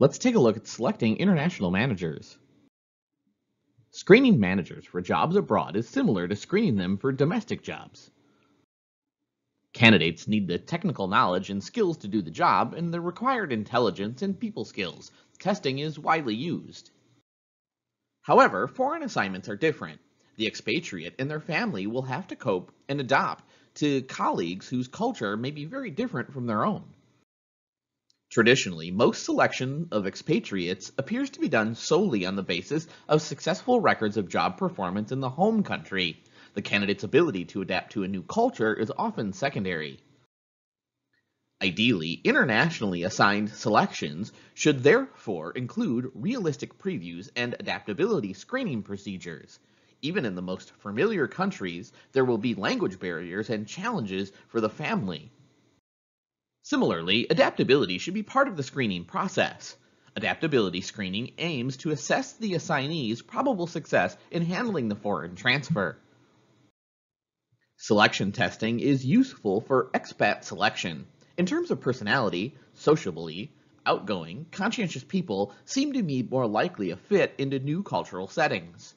Let's take a look at selecting international managers. Screening managers for jobs abroad is similar to screening them for domestic jobs. Candidates need the technical knowledge and skills to do the job and the required intelligence and people skills. Testing is widely used. However, foreign assignments are different. The expatriate and their family will have to cope and adapt to colleagues whose culture may be very different from their own. Traditionally, most selection of expatriates appears to be done solely on the basis of successful records of job performance in the home country. The candidate's ability to adapt to a new culture is often secondary. Ideally, internationally assigned selections should therefore include realistic previews and adaptability screening procedures. Even in the most familiar countries, there will be language barriers and challenges for the family. Similarly, adaptability should be part of the screening process. Adaptability screening aims to assess the assignee's probable success in handling the foreign transfer. Selection testing is useful for expat selection. In terms of personality, sociably, outgoing, conscientious people seem to be more likely a fit into new cultural settings.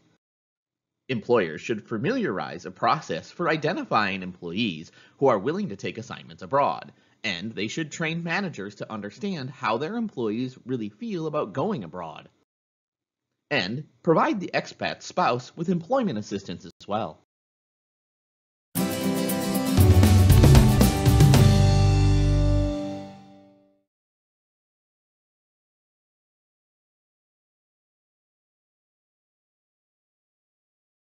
Employers should familiarize a process for identifying employees who are willing to take assignments abroad, and they should train managers to understand how their employees really feel about going abroad. And provide the expat spouse with employment assistance as well.